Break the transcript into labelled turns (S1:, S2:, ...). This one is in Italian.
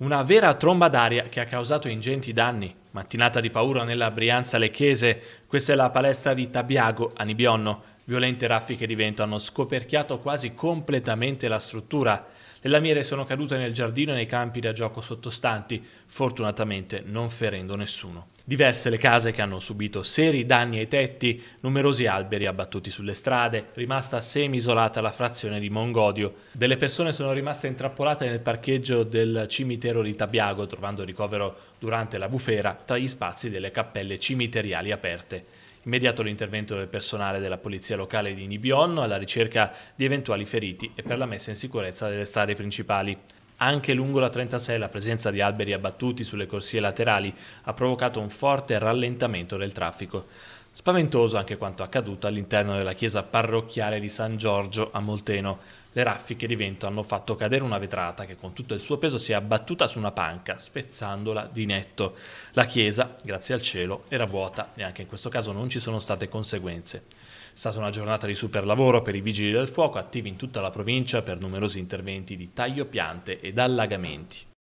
S1: Una vera tromba d'aria che ha causato ingenti danni. Mattinata di paura nella Brianza Lecchese. Questa è la palestra di Tabiago a Nibionno. Violente raffiche di vento hanno scoperchiato quasi completamente la struttura. Le lamiere sono cadute nel giardino e nei campi da gioco sottostanti, fortunatamente non ferendo nessuno. Diverse le case che hanno subito seri danni ai tetti, numerosi alberi abbattuti sulle strade, rimasta semi-isolata la frazione di Mongodio. Delle persone sono rimaste intrappolate nel parcheggio del cimitero di Tabiago, trovando ricovero durante la bufera tra gli spazi delle cappelle cimiteriali aperte immediato l'intervento del personale della polizia locale di Nibionno alla ricerca di eventuali feriti e per la messa in sicurezza delle strade principali. Anche lungo la 36 la presenza di alberi abbattuti sulle corsie laterali ha provocato un forte rallentamento del traffico. Spaventoso anche quanto accaduto all'interno della chiesa parrocchiale di San Giorgio a Molteno. Le raffiche di vento hanno fatto cadere una vetrata che con tutto il suo peso si è abbattuta su una panca, spezzandola di netto. La chiesa, grazie al cielo, era vuota e anche in questo caso non ci sono state conseguenze. È stata una giornata di super lavoro per i vigili del fuoco attivi in tutta la provincia per numerosi interventi di taglio piante ed allagamenti.